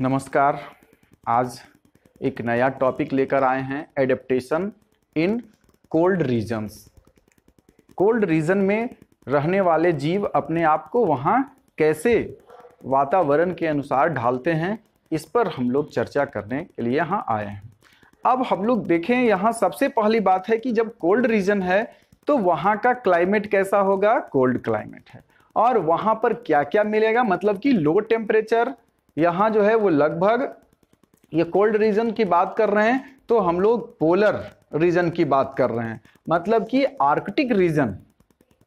नमस्कार आज एक नया टॉपिक लेकर आए हैं adaptation in cold regions cold region में रहने वाले जीव अपने आप को वहाँ कैसे वातावरण के अनुसार ढालते हैं इस पर हम लोग चर्चा करने के लिए यहाँ आए हैं अब हम लोग देखें यहाँ सबसे पहली बात है कि जब कोल्ड रीजन है तो वहाँ का क्लाइमेट कैसा होगा कोल्ड क्लाइमेट है और वहाँ पर क्या क्या मिलेगा मतलब कि लो टेम्परेचर यहाँ जो है वो लगभग ये कोल्ड रीजन की बात कर रहे हैं तो हम लोग पोलर रीजन की बात कर रहे हैं मतलब कि आर्कटिक रीजन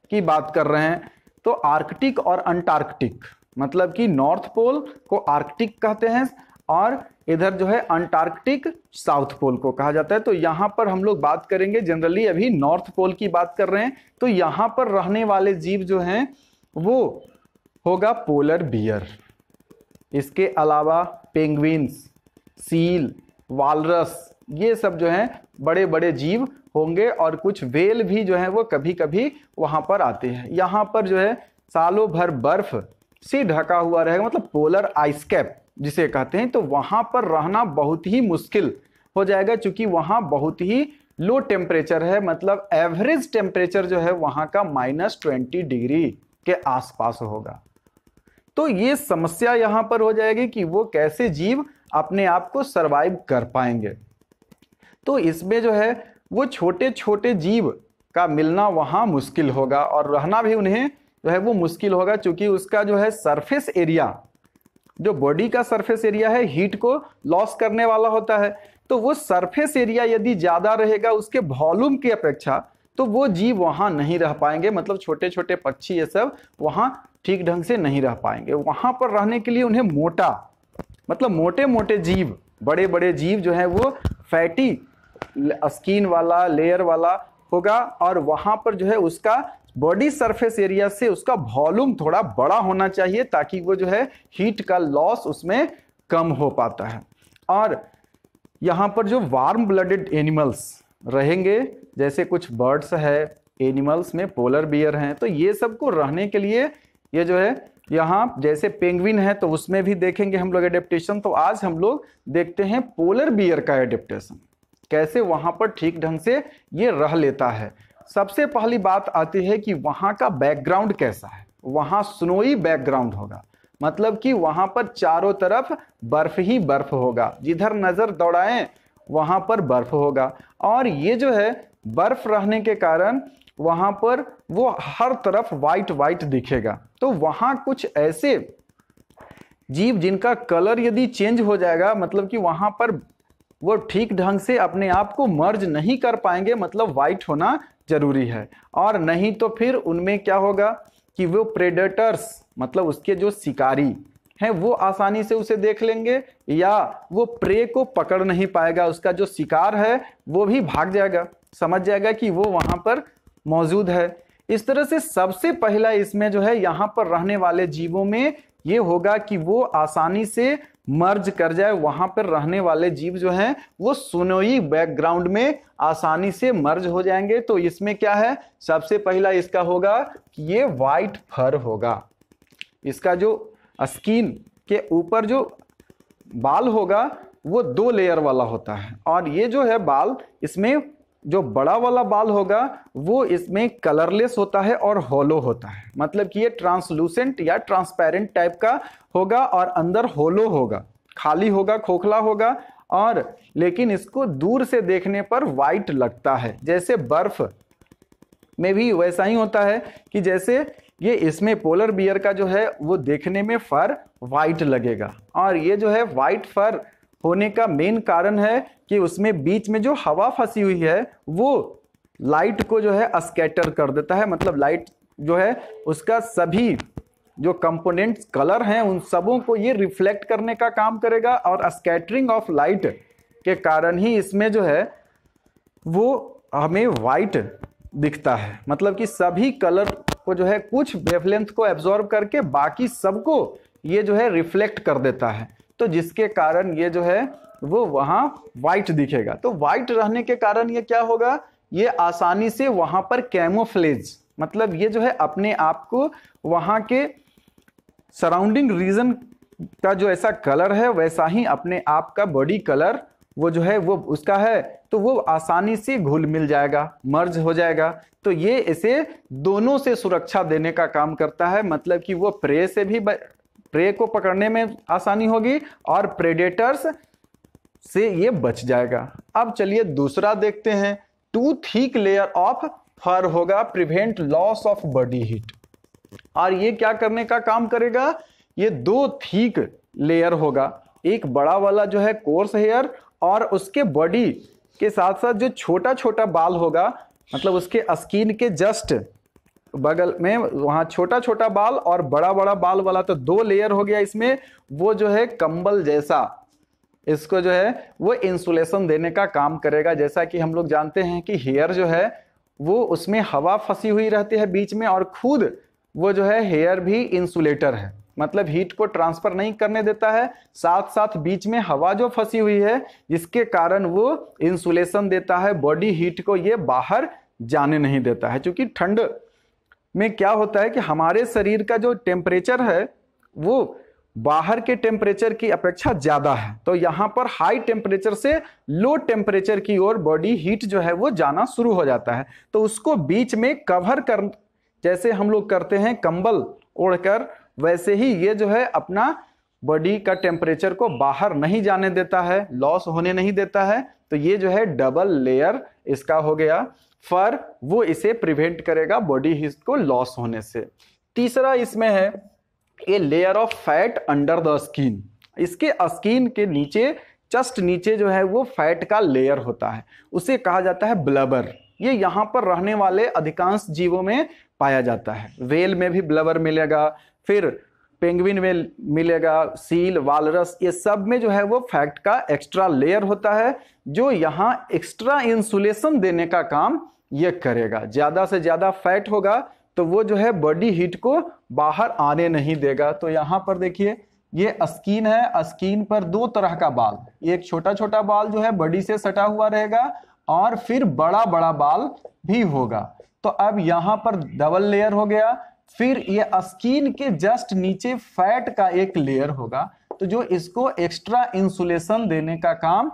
की बात कर रहे हैं तो आर्कटिक और अंटार्कटिक मतलब कि नॉर्थ पोल को आर्कटिक कहते हैं और इधर जो है अंटार्कटिक साउथ पोल को कहा जाता है तो यहाँ पर हम लोग बात करेंगे जनरली अभी नॉर्थ पोल की बात कर रहे हैं तो यहाँ पर रहने वाले जीव जो हैं वो होगा पोलर बियर इसके अलावा पेंगविन्स सील वालरस ये सब जो हैं बड़े बड़े जीव होंगे और कुछ वेल भी जो है वो कभी कभी वहाँ पर आते हैं यहाँ पर जो है सालों भर बर्फ से ढका हुआ रहेगा मतलब पोलर आइसकैप जिसे कहते हैं तो वहाँ पर रहना बहुत ही मुश्किल हो जाएगा क्योंकि वहाँ बहुत ही लो टेम्परेचर है मतलब एवरेज टेम्परेचर जो है वहाँ का माइनस ट्वेंटी डिग्री के आसपास होगा तो ये समस्या यहां पर हो जाएगी कि वो कैसे जीव अपने आप को सरवाइव कर पाएंगे तो इसमें जो है वो छोटे छोटे जीव का मिलना वहां मुश्किल होगा और रहना भी उन्हें जो है वो मुश्किल होगा क्योंकि उसका जो है सरफेस एरिया जो बॉडी का सरफेस एरिया है हीट को लॉस करने वाला होता है तो वो सरफेस एरिया यदि ज़्यादा रहेगा उसके वॉल्यूम की अपेक्षा तो वो जीव वहां नहीं रह पाएंगे मतलब छोटे छोटे पक्षी ये सब वहां ठीक ढंग से नहीं रह पाएंगे वहाँ पर रहने के लिए उन्हें मोटा मतलब मोटे मोटे जीव बड़े बड़े जीव जो हैं वो फैटी स्किन वाला लेयर वाला होगा और वहाँ पर जो है उसका बॉडी सरफेस एरिया से उसका वॉल्यूम थोड़ा बड़ा होना चाहिए ताकि वो जो है हीट का लॉस उसमें कम हो पाता है और यहाँ पर जो वार्म ब्लडेड एनिमल्स रहेंगे जैसे कुछ बर्ड्स है एनिमल्स में पोलर बियर हैं तो ये सबको रहने के लिए ये जो है यहाँ जैसे पेंगविन है तो उसमें भी देखेंगे हम लोग एडेप्टेशन तो आज हम लोग देखते हैं पोलर बियर का एडेप्टेशन कैसे वहाँ पर ठीक ढंग से ये रह लेता है सबसे पहली बात आती है कि वहाँ का बैकग्राउंड कैसा है वहाँ स्नोई बैकग्राउंड होगा मतलब कि वहाँ पर चारों तरफ बर्फ ही बर्फ होगा जिधर नज़र दौड़ाएं वहाँ पर बर्फ होगा और ये जो है बर्फ रहने के कारण वहां पर वो हर तरफ वाइट वाइट दिखेगा तो वहां कुछ ऐसे जीव जिनका कलर यदि चेंज हो जाएगा मतलब कि वहां पर वो ठीक ढंग से अपने आप को मर्ज नहीं कर पाएंगे मतलब वाइट होना जरूरी है और नहीं तो फिर उनमें क्या होगा कि वो प्रेडेटर्स मतलब उसके जो शिकारी हैं वो आसानी से उसे देख लेंगे या वो प्रे को पकड़ नहीं पाएगा उसका जो शिकार है वो भी भाग जाएगा समझ जाएगा कि वो वहाँ पर मौजूद है इस तरह से सबसे पहला इसमें जो है यहाँ पर रहने वाले जीवों में ये होगा कि वो आसानी से मर्ज कर जाए वहाँ पर रहने वाले जीव जो हैं वो सुनोई बैकग्राउंड में आसानी से मर्ज हो जाएंगे तो इसमें क्या है सबसे पहला इसका होगा कि ये वाइट फर होगा इसका जो स्किन के ऊपर जो बाल होगा वो दो लेयर वाला होता है और ये जो है बाल इसमें जो बड़ा वाला बाल होगा वो इसमें कलरलेस होता है और होलो होता है मतलब कि ये ट्रांसलूसेंट या ट्रांसपेरेंट टाइप का होगा और अंदर होलो होगा खाली होगा खोखला होगा और लेकिन इसको दूर से देखने पर वाइट लगता है जैसे बर्फ में भी वैसा ही होता है कि जैसे ये इसमें पोलर बियर का जो है वो देखने में फर वाइट लगेगा और ये जो है वाइट फर होने का मेन कारण है कि उसमें बीच में जो हवा फंसी हुई है वो लाइट को जो है स्केटर कर देता है मतलब लाइट जो है उसका सभी जो कंपोनेंट्स कलर हैं उन सबों को ये रिफ्लेक्ट करने का काम करेगा और स्केटरिंग ऑफ लाइट के कारण ही इसमें जो है वो हमें वाइट दिखता है मतलब कि सभी कलर को जो है कुछ वेवलेंथ को एब्जॉर्ब करके बाकी सबको ये जो है रिफ्लेक्ट कर देता है तो जिसके कारण ये जो है वो वहां व्हाइट दिखेगा तो व्हाइट रहने के कारण ये क्या होगा ये आसानी से वहां पर कैमोफ्लेज मतलब ये जो है अपने आप को वहां के सराउंडिंग रीजन का जो ऐसा कलर है वैसा ही अपने आप का बॉडी कलर वो जो है वो उसका है तो वो आसानी से घुल मिल जाएगा मर्ज हो जाएगा तो ये इसे दोनों से सुरक्षा देने का काम करता है मतलब कि वो प्रे से भी प्रे को पकड़ने में आसानी होगी और प्रेडेटर्स से ये बच जाएगा अब चलिए दूसरा देखते हैं two thick layer of fur होगा prevent loss of body heat और ये क्या करने का काम करेगा ये दो थीक लेयर होगा एक बड़ा वाला जो है कोर्स हेयर और उसके बॉडी के साथ साथ जो छोटा छोटा बाल होगा मतलब उसके स्किन के जस्ट बगल में वहाँ छोटा छोटा बाल और बड़ा बड़ा बाल वाला तो दो लेयर हो गया इसमें वो जो है कंबल जैसा इसको जो है वो इंसुलेशन देने का काम करेगा जैसा कि हम लोग जानते हैं कि हेयर जो है वो उसमें हवा फंसी हुई रहती है बीच में और खुद वो जो है हेयर भी इंसुलेटर है मतलब हीट को ट्रांसफर नहीं करने देता है साथ साथ बीच में हवा जो फंसी हुई है जिसके कारण वो इंसुलेशन देता है बॉडी हीट को ये बाहर जाने नहीं देता है क्योंकि ठंड में क्या होता है कि हमारे शरीर का जो टेम्परेचर है वो बाहर के टेम्परेचर की अपेक्षा ज़्यादा है तो यहाँ पर हाई टेम्परेचर से लो टेम्परेचर की ओर बॉडी हीट जो है वो जाना शुरू हो जाता है तो उसको बीच में कवर कर जैसे हम लोग करते हैं कंबल ओढ़कर वैसे ही ये जो है अपना बॉडी का टेम्परेचर को बाहर नहीं जाने देता है लॉस होने नहीं देता है तो ये जो है डबल लेयर इसका हो गया फर वो इसे प्रिवेंट करेगा बॉडी हीट को लॉस होने से तीसरा इसमें है a layer of fat under the skin इसके स्किन के नीचे चस्ट नीचे जो है वो फैट का लेयर होता है उसे कहा जाता है ब्लबर ये यहाँ पर रहने वाले अधिकांश जीवों में पाया जाता है वेल में भी ब्लबर मिलेगा फिर पेंगविन में मिलेगा सील वालरस ये सब में जो है वो फैट का एक्स्ट्रा लेयर होता है जो यहाँ एक्स्ट्रा इंसुलेशन देने का काम ये करेगा ज़्यादा से ज़्यादा फैट होगा तो वो जो है बॉडी हीट को बाहर आने नहीं देगा तो यहाँ पर देखिए ये स्किन है स्किन पर दो तरह का बाल एक छोटा छोटा बाल जो है बॉडी से सटा हुआ रहेगा और फिर बड़ा बड़ा बाल भी होगा तो अब यहाँ पर डबल लेयर हो गया फिर ये स्किन के जस्ट नीचे फैट का एक लेयर होगा तो जो इसको एक्स्ट्रा इंसुलेशन देने का काम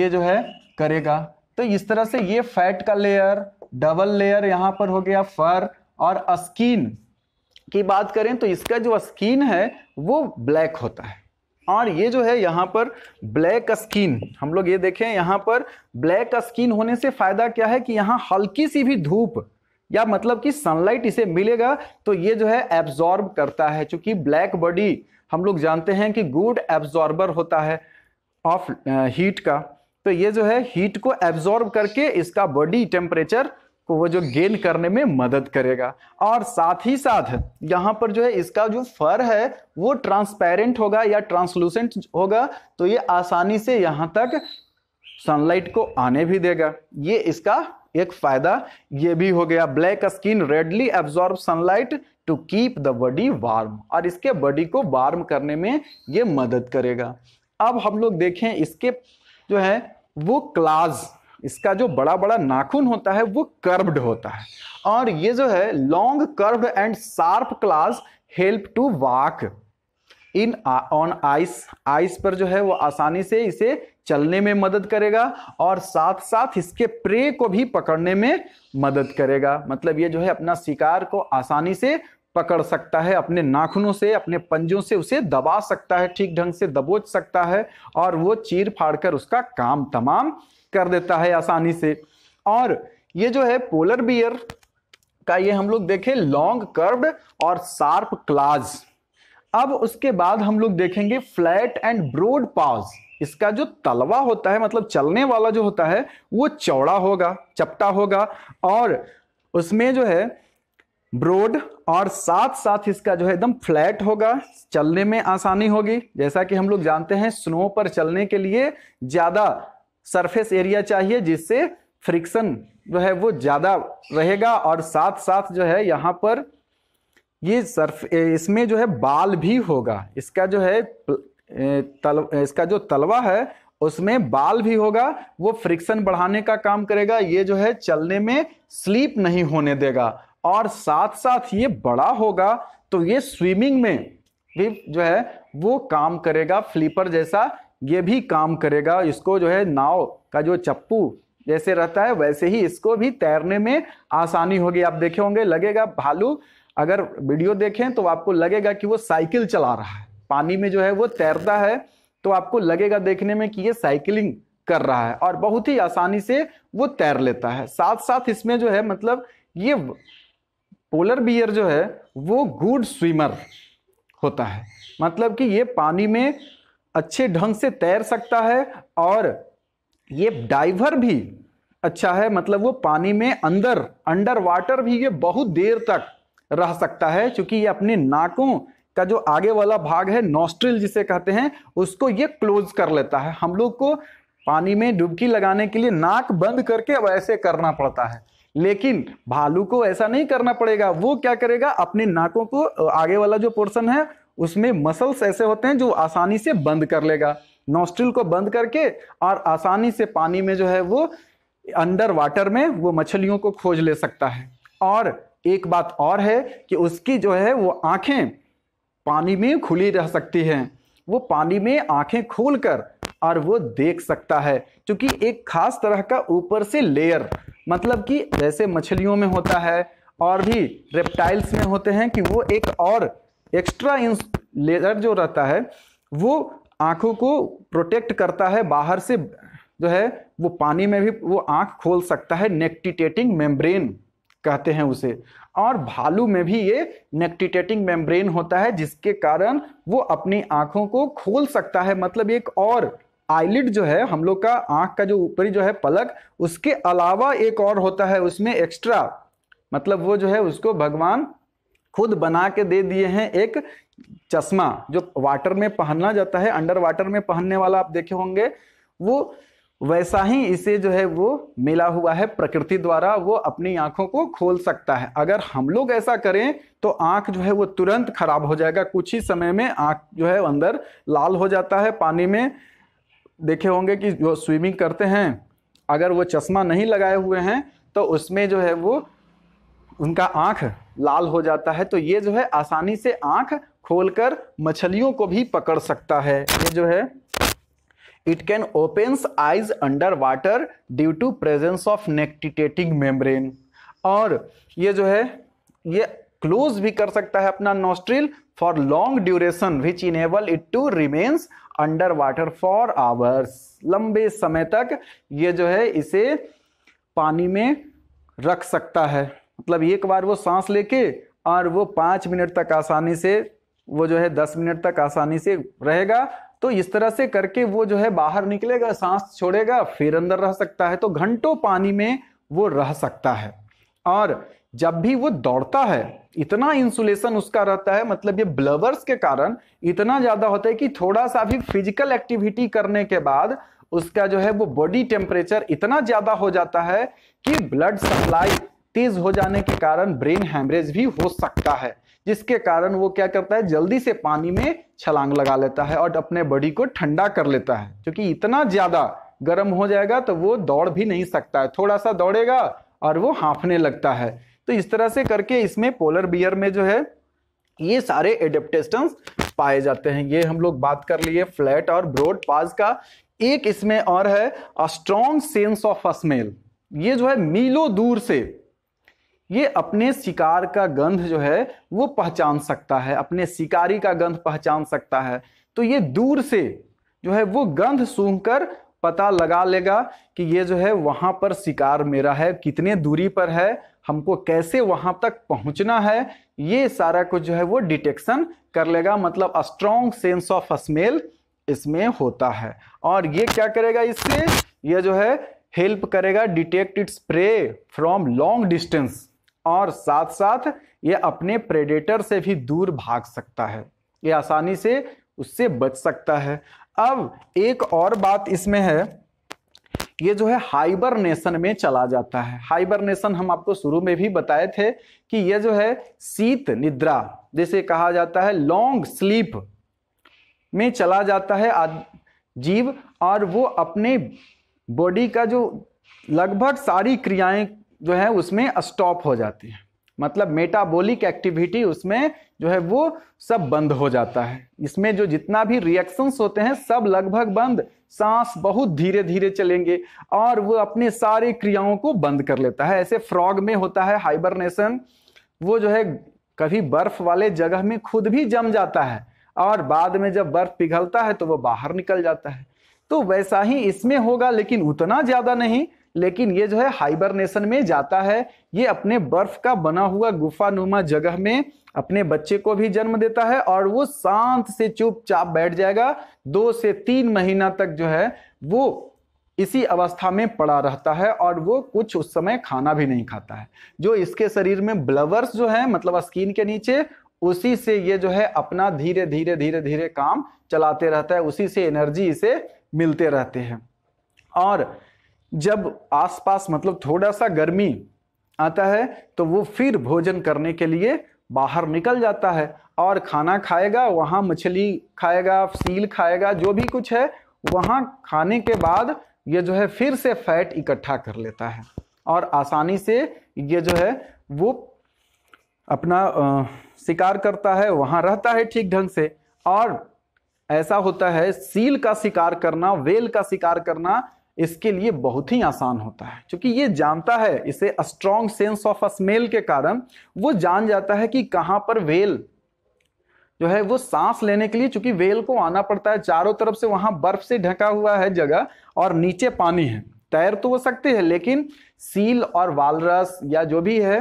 ये जो है करेगा तो इस तरह से ये फैट का लेयर डबल लेयर यहाँ पर हो गया फर और स्किन की बात करें तो इसका जो स्किन है वो ब्लैक होता है और ये जो है यहाँ पर ब्लैक स्किन हम लोग ये देखें यहाँ पर ब्लैक स्किन होने से फायदा क्या है कि यहाँ हल्की सी भी धूप या मतलब कि सनलाइट इसे मिलेगा तो ये जो है एब्जॉर्ब करता है क्योंकि ब्लैक बॉडी हम लोग जानते हैं कि गुड एब्जॉर्बर होता है ऑफ हीट का तो ये जो है हीट को एब्जॉर्ब करके इसका बॉडी टेम्परेचर को वो जो गेन करने में मदद करेगा और साथ ही साथ यहाँ पर जो है इसका जो फर है वो ट्रांसपेरेंट होगा या ट्रांसलूसेंट होगा तो ये आसानी से यहाँ तक सनलाइट को आने भी देगा ये इसका एक फायदा ये भी हो गया black skin readily absorb sunlight to keep the body warm और इसके बॉडी को वार्म करने में ये मदद करेगा अब हम लोग देखें इसके जो है वो क्लास इसका जो बड़ा बड़ा नाखून होता है वो कर्व्ड होता है और ये जो है long curved and sharp claws help to walk in on ice ice पर जो है वो आसानी से इसे चलने में मदद करेगा और साथ साथ इसके प्रे को भी पकड़ने में मदद करेगा मतलब ये जो है अपना शिकार को आसानी से पकड़ सकता है अपने नाखूनों से अपने पंजों से उसे दबा सकता है ठीक ढंग से दबोच सकता है और वो चीर फाड़ कर उसका काम तमाम कर देता है आसानी से और ये जो है पोलर बियर का ये हम लोग देखें लॉन्ग कर्व्ड और शार्प क्लाज अब उसके बाद हम लोग देखेंगे फ्लैट एंड ब्रोड पाज इसका जो तलवा होता है मतलब चलने वाला जो होता है वो चौड़ा होगा चपटा होगा और उसमें जो है ब्रोड और साथ साथ इसका जो है एकदम फ्लैट होगा चलने में आसानी होगी जैसा कि हम लोग जानते हैं स्नो पर चलने के लिए ज़्यादा सरफेस एरिया चाहिए जिससे फ्रिक्शन जो है वो ज़्यादा रहेगा और साथ साथ जो है यहाँ पर ये सर्फ इसमें जो है बाल भी होगा इसका जो है तल इसका जो तलवा है उसमें बाल भी होगा वो फ्रिक्शन बढ़ाने का काम करेगा ये जो है चलने में स्लीप नहीं होने देगा और साथ साथ ये बड़ा होगा तो ये स्विमिंग में भी जो है वो काम करेगा फ्लीपर जैसा ये भी काम करेगा इसको जो है नाव का जो चप्पू जैसे रहता है वैसे ही इसको भी तैरने में आसानी होगी आप देखे होंगे लगेगा भालू अगर वीडियो देखें तो आपको लगेगा कि वो साइकिल चला रहा है पानी में जो है वो तैरता है तो आपको लगेगा देखने में कि ये साइकिलिंग कर रहा है और बहुत ही आसानी से वो तैर लेता है साथ साथ इसमें जो है मतलब ये पोलर बियर जो है वो गुड स्विमर होता है मतलब कि ये पानी में अच्छे ढंग से तैर सकता है और ये डाइवर भी अच्छा है मतलब वो पानी में अंदर अंडर वाटर भी ये बहुत देर तक रह सकता है क्योंकि ये अपने नाकों का जो आगे वाला भाग है नॉस्ट्रिल जिसे कहते हैं उसको ये क्लोज कर लेता है हम लोग को पानी में डुबकी लगाने के लिए नाक बंद करके वैसे करना पड़ता है लेकिन भालू को ऐसा नहीं करना पड़ेगा वो क्या करेगा अपने नाकों को आगे वाला जो पोर्सन है उसमें मसल्स ऐसे होते हैं जो आसानी से बंद कर लेगा नोस्ट्रिल को बंद करके और आसानी से पानी में जो है वो अंडर वाटर में वो मछलियों को खोज ले सकता है और एक बात और है कि उसकी जो है वो आंखें पानी में खुली रह सकती हैं वो पानी में आंखें खोलकर और वो देख सकता है क्योंकि एक खास तरह का ऊपर से लेयर मतलब कि जैसे मछलियों में होता है और भी रेप्टाइल्स में होते हैं कि वो एक और एक्स्ट्रा इंस लेयर जो रहता है वो आँखों को प्रोटेक्ट करता है बाहर से जो है वो पानी में भी वो आँख खोल सकता है नेक्टिटेटिंग मेम्ब्रेन कहते हैं उसे और भालू में भी ये नेक्टिटेटिंग मेम्ब्रेन होता है जिसके कारण वो अपनी आँखों को खोल सकता है मतलब एक और आईलिड जो है हम लोग का आंख का जो ऊपरी जो है पलक उसके अलावा एक और होता है उसमें एक्स्ट्रा मतलब वो जो है उसको भगवान खुद बना के दे दिए हैं एक चश्मा जो वाटर में पहनना जाता है अंडर वाटर में पहनने वाला आप देखे होंगे वो वैसा ही इसे जो है वो मिला हुआ है प्रकृति द्वारा वो अपनी आंखों को खोल सकता है अगर हम लोग ऐसा करें तो आंख जो है वो तुरंत खराब हो जाएगा कुछ ही समय में आंख जो है अंदर लाल हो जाता है पानी में देखे होंगे कि जो स्विमिंग करते हैं अगर वो चश्मा नहीं लगाए हुए हैं तो उसमें जो है वो उनका आँख लाल हो जाता है तो ये जो है आसानी से आँख खोलकर मछलियों को भी पकड़ सकता है ये जो है it can opens eyes under water due to presence of nictitating membrane और ये जो है ये क्लोज भी कर सकता है अपना nostril for long duration which enable it to remains under water for hours लंबे समय तक ये जो है इसे पानी में रख सकता है मतलब एक बार वो सांस लेके और वो पाँच मिनट तक आसानी से वो जो है दस मिनट तक आसानी से रहेगा तो इस तरह से करके वो जो है बाहर निकलेगा सांस छोड़ेगा फिर अंदर रह सकता है तो घंटों पानी में वो रह सकता है और जब भी वो दौड़ता है इतना इंसुलेशन उसका रहता है मतलब ये ब्लवर्स के कारण इतना ज्यादा होता है कि थोड़ा सा भी फिजिकल एक्टिविटी करने के बाद उसका जो है वो बॉडी टेम्परेचर इतना ज्यादा हो जाता है कि ब्लड सप्लाई तेज हो जाने के कारण ब्रेन हैमरेज भी हो सकता है जिसके कारण वो क्या करता है जल्दी से पानी में छलांग लगा लेता है और अपने बॉडी को ठंडा कर लेता है क्योंकि इतना ज्यादा गर्म हो जाएगा तो वो दौड़ भी नहीं सकता है थोड़ा सा दौड़ेगा और वो हाँफने लगता है तो इस तरह से करके इसमें पोलर बियर में जो है ये सारे एडेप्टेशंस पाए जाते हैं ये हम लोग बात कर लिए फ्लैट और ब्रोड पाज का एक इसमें और है a strong strong sense of smell ये जो है मीलो दूर से ये अपने शिकार का गंध जो है वो पहचान सकता है अपने शिकारी का गंध पहचान सकता है तो ये दूर से जो है वो गंध सूंघ कर पता लगा लेगा कि ये जो है वहां पर शिकार मेरा है कितने दूरी पर है हमको कैसे वहाँ तक पहुँचना है ये सारा कुछ जो है वो डिटेक्शन कर लेगा मतलब स्ट्रॉन्ग सेंस ऑफ स्मेल इसमें होता है और ये क्या करेगा इससे यह जो है हेल्प करेगा detect its prey from long distance और साथ साथ ये अपने प्रेडेटर से भी दूर भाग सकता है ये आसानी से उससे बच सकता है अब एक और बात इसमें है ये जो है हाइबरनेशन में चला जाता है हाइबरनेशन हम आपको शुरू में भी बताए थे कि ये जो है शीत निद्रा जिसे कहा जाता है लॉन्ग स्लीप में चला जाता है जीव और वो अपने बॉडी का जो लगभग सारी क्रियाएं जो है उसमें स्टॉप हो जाती हैं मतलब मेटाबॉलिक एक्टिविटी उसमें जो है वो सब बंद हो जाता है इसमें जो जितना भी रिएक्शंस होते हैं सब लगभग बंद सांस बहुत धीरे धीरे चलेंगे और वो अपने सारे क्रियाओं को बंद कर लेता है ऐसे फ्रॉग में होता है हाइबरनेशन वो जो है कभी बर्फ वाले जगह में खुद भी जम जाता है और बाद में जब बर्फ पिघलता है तो वो बाहर निकल जाता है तो वैसा ही इसमें होगा लेकिन उतना ज्यादा नहीं लेकिन ये जो है हाइबरनेशन में जाता है ये अपने बर्फ का बना हुआ गुफा नुमा जगह में अपने बच्चे को भी जन्म देता है और वो शांत से चुपचाप बैठ जाएगा दो से तीन महीना तक जो है वो इसी अवस्था में पड़ा रहता है और वो कुछ उस समय खाना भी नहीं खाता है जो इसके शरीर में ब्लवर्स जो है मतलब स्किन के नीचे उसी से ये जो है अपना धीरे धीरे धीरे धीरे काम चलाते रहता है उसी से एनर्जी इसे मिलते रहते हैं और जब आसपास मतलब थोड़ा सा गर्मी आता है तो वो फिर भोजन करने के लिए बाहर निकल जाता है और खाना खाएगा वहाँ मछली खाएगा सील खाएगा जो भी कुछ है वहाँ खाने के बाद ये जो है फिर से फैट इकट्ठा कर लेता है और आसानी से ये जो है वो अपना शिकार करता है वहाँ रहता है ठीक ढंग से और ऐसा होता है सील का शिकार करना वेल का शिकार करना इसके लिए बहुत ही आसान होता है क्योंकि ये जानता है इसे स्ट्रॉन्ग सेंस ऑफ स्मेल के कारण वो जान जाता है कि कहाँ पर वेल जो है वो सांस लेने के लिए चूंकि वेल को आना पड़ता है चारों तरफ से वहां बर्फ से ढका हुआ है जगह और नीचे पानी है तैर तो वो सकते हैं लेकिन सील और वालरस या जो भी है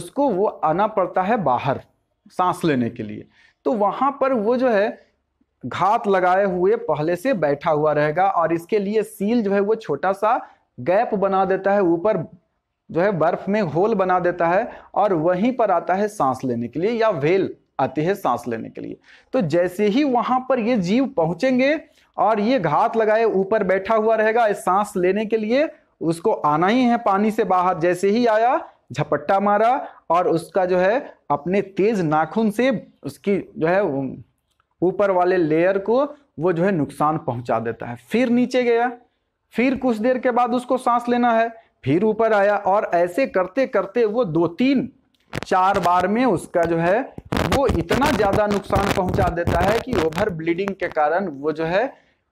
उसको वो आना पड़ता है बाहर सांस लेने के लिए तो वहां पर वो जो है घात लगाए हुए पहले से बैठा हुआ रहेगा और इसके लिए सील जो है वो छोटा सा गैप बना देता है ऊपर जो है बर्फ में होल बना देता है और वहीं पर आता है सांस लेने के लिए या वेल आती है सांस लेने के लिए तो जैसे ही वहां पर ये जीव पहुंचेंगे और ये घात लगाए ऊपर बैठा हुआ रहेगा सांस लेने के लिए उसको आना ही है पानी से बाहर जैसे ही आया झपट्टा मारा और उसका जो है अपने तेज नाखून से उसकी जो है ऊपर वाले लेयर को वो जो है नुकसान पहुंचा देता है फिर नीचे गया फिर कुछ देर के बाद उसको सांस लेना है फिर ऊपर आया और ऐसे करते करते वो दो तीन चार बार में उसका जो है वो इतना ज़्यादा नुकसान पहुंचा देता है कि ओवर ब्लीडिंग के कारण वो जो है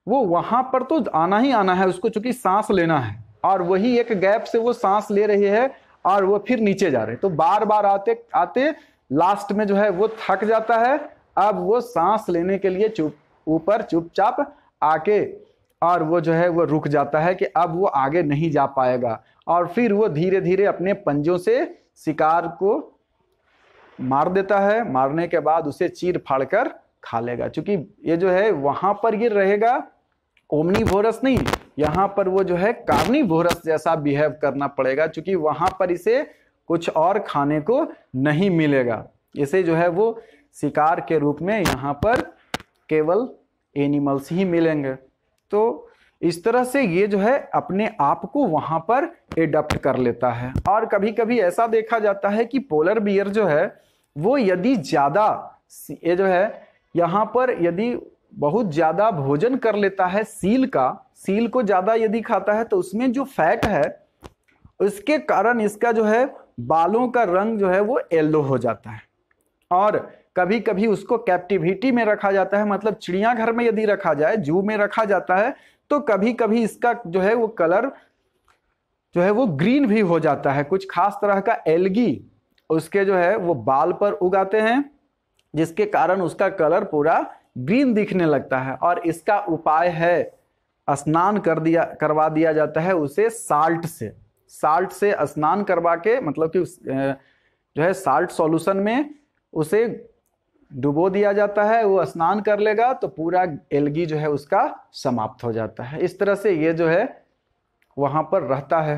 वो वहां पर तो आना ही आना है उसको चूंकि सांस लेना है और वही एक गैप से वो सांस ले रही है और वो फिर नीचे जा रहे तो बार बार आते आते लास्ट में जो है वो थक जाता है अब वो सांस लेने के लिए चुप ऊपर चुपचाप आके और वो जो है वो रुक जाता है कि अब वो आगे नहीं जा पाएगा और फिर वो धीरे धीरे अपने पंजों से शिकार को मार देता है मारने के बाद उसे चीर फाड़ कर खा लेगा क्योंकि ये जो है वहाँ पर ये रहेगा ओमनी भोरस नहीं यहाँ पर वो जो है कार्नी भोरस जैसा बिहेव करना पड़ेगा क्योंकि वहाँ पर इसे कुछ और खाने को नहीं मिलेगा इसे जो है वो शिकार के रूप में यहाँ पर केवल एनिमल्स ही मिलेंगे तो इस तरह से ये जो है अपने आप को वहाँ पर एडप्ट कर लेता है और कभी कभी ऐसा देखा जाता है कि पोलर बियर जो है वो यदि ज़्यादा ये जो है यहाँ पर यदि बहुत ज़्यादा भोजन कर लेता है सील का सील को ज़्यादा यदि खाता है तो उसमें जो फैट है उसके कारण इसका जो है बालों का रंग जो है वो येल्लो हो जाता है और कभी कभी उसको कैप्टिविटी में रखा जाता है मतलब चिड़ियाघर में यदि रखा जाए जू में रखा जाता है तो कभी कभी इसका जो है वो कलर जो है वो ग्रीन भी हो जाता है कुछ खास तरह का एलगी उसके जो है वो बाल पर उगाते हैं जिसके कारण उसका कलर पूरा ग्रीन दिखने लगता है और इसका उपाय है स्नान कर दिया करवा दिया जाता है उसे साल्ट से साल्ट से स्नान करवा के मतलब कि जो है साल्ट सॉल्यूशन में उसे डुबो दिया जाता है वो स्नान कर लेगा तो पूरा एलगी जो है उसका समाप्त हो जाता है इस तरह से ये जो है वहाँ पर रहता है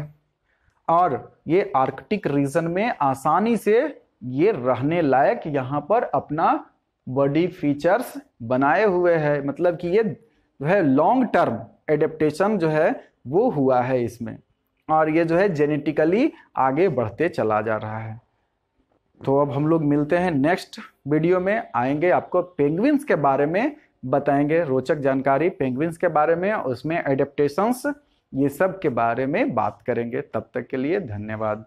और ये आर्कटिक रीजन में आसानी से ये रहने लायक यहाँ पर अपना बॉडी फीचर्स बनाए हुए है मतलब कि ये जो है लॉन्ग टर्म एडेप्टेशन जो है वो हुआ है इसमें और ये जो है जेनेटिकली आगे बढ़ते चला जा रहा है तो अब हम लोग मिलते हैं नेक्स्ट वीडियो में आएंगे आपको पेंगविन्स के बारे में बताएंगे रोचक जानकारी पेंगविन्स के बारे में उसमें एडेप्टेशंस ये सब के बारे में बात करेंगे तब तक के लिए धन्यवाद